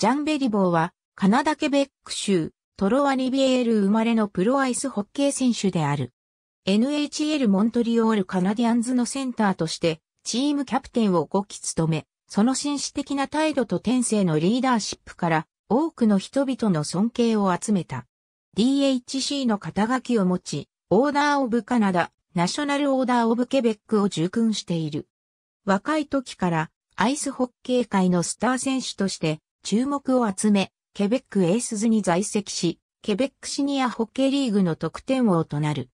ジャンベリボーは、カナダケベック州、トロワリビエール生まれのプロアイスホッケー選手である。NHL モントリオールカナディアンズのセンターとして、チームキャプテンを5期務め、その紳士的な態度と天性のリーダーシップから、多くの人々の尊敬を集めた。DHC の肩書きを持ち、オーダーオブカナダ、ナショナルオーダーオブケベックを従訓している。若い時から、アイスホッケー界のスター選手として、注目を集め、ケベックエースズに在籍し、ケベックシニアホッケーリーグの得点王となる。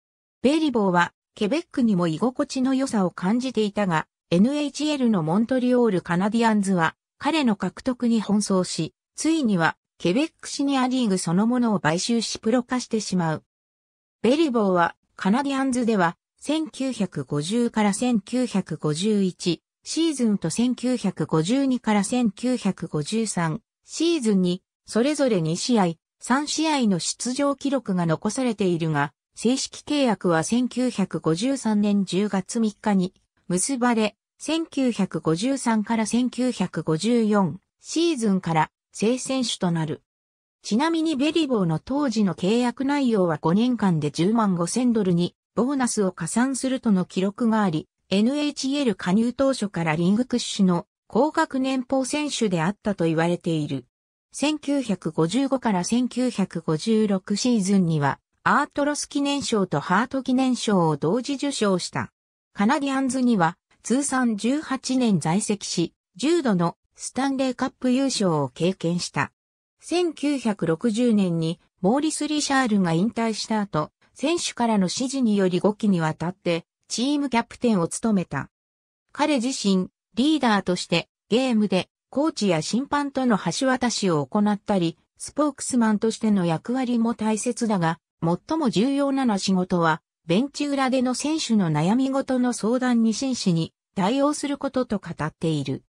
ベリボーは、ケベックにも居心地の良さを感じていたが、NHL のモントリオールカナディアンズは、彼の獲得に奔走し、ついには、ケベックシニアリーグそのものを買収しプロ化してしまう。ベリボーは、カナディアンズでは、1950から1951、シーズンと1952から1953シーズンにそれぞれ2試合、3試合の出場記録が残されているが、正式契約は1953年10月3日に結ばれ、1953から1954シーズンから正選手となる。ちなみにベリボーの当時の契約内容は5年間で10万5千ドルにボーナスを加算するとの記録があり、NHL 加入当初からリング屈指の高額年俸選手であったと言われている。1955から1956シーズンには、アートロス記念賞とハート記念賞を同時受賞した。カナディアンズには通算18年在籍し、重度のスタンレーカップ優勝を経験した。1960年にモーリス・リシャールが引退した後、選手からの指示により5期にわたってチームキャプテンを務めた。彼自身、リーダーとしてゲームでコーチや審判との橋渡しを行ったり、スポークスマンとしての役割も大切だが、最も重要な仕事は、ベンチ裏での選手の悩み事の相談に真摯に対応することと語っている。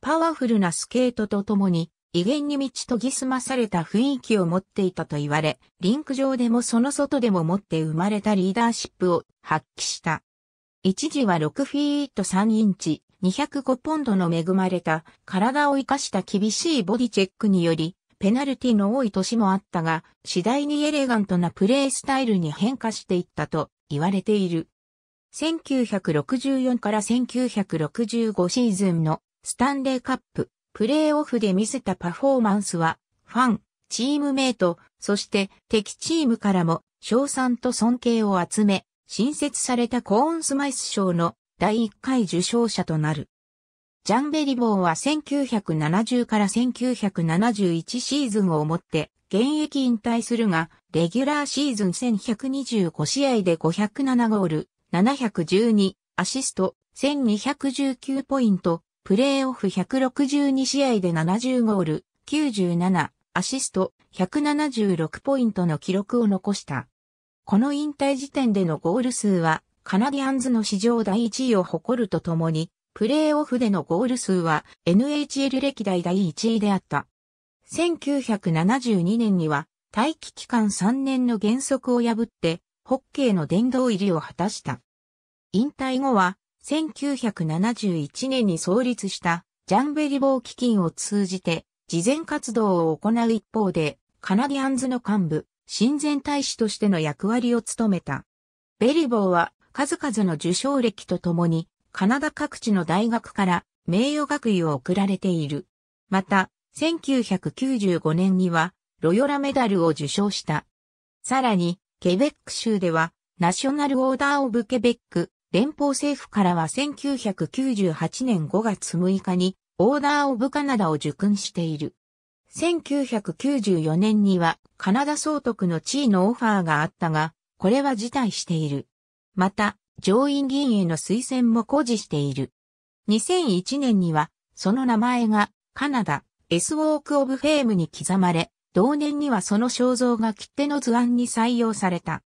パワフルなスケートとともに、威厳に満ち研ぎ澄まされた雰囲気を持っていたと言われ、リンク上でもその外でも持って生まれたリーダーシップを発揮した。一時は6フィート3インチ、205ポンドの恵まれた体を生かした厳しいボディチェックにより、ペナルティの多い年もあったが、次第にエレガントなプレースタイルに変化していったと言われている。1964から1965シーズンのスタンレーカップ、プレーオフで見せたパフォーマンスは、ファン、チームメイト、そして敵チームからも、賞賛と尊敬を集め、新設されたコーンスマイス賞の第1回受賞者となる。ジャンベリボーは1970から1971シーズンをもって現役引退するが、レギュラーシーズン1125試合で507ゴール、712アシスト、1219ポイント、プレーオフ162試合で70ゴール、97アシスト、176ポイントの記録を残した。この引退時点でのゴール数は、カナディアンズの史上第1位を誇るとともに、プレーオフでのゴール数は NHL 歴代第1位であった。1972年には、待機期間3年の原則を破って、ホッケーの殿堂入りを果たした。引退後は、1971年に創立したジャンベリボー基金を通じて、慈善活動を行う一方で、カナディアンズの幹部、親善大使としての役割を務めた。ベリボーは数々の受賞歴とともに、カナダ各地の大学から名誉学位を贈られている。また、1995年には、ロヨラメダルを受賞した。さらに、ケベック州では、ナショナルオーダーオブケベック、連邦政府からは1998年5月6日に、オーダーオブカナダを受勲している。1994年にはカナダ総督の地位のオファーがあったが、これは辞退している。また、上院議員への推薦も誇示している。2001年には、その名前がカナダ S ウォークオブフェームに刻まれ、同年にはその肖像が切手の図案に採用された。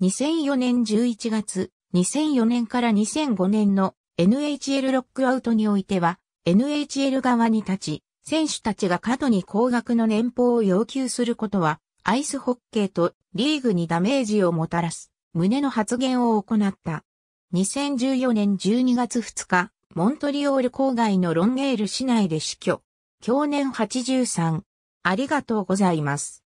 2004年11月、2004年から2005年の NHL ロックアウトにおいては、NHL 側に立ち、選手たちが過度に高額の年俸を要求することは、アイスホッケーとリーグにダメージをもたらす、胸の発言を行った。2014年12月2日、モントリオール郊外のロンゲール市内で死去。去年83。ありがとうございます。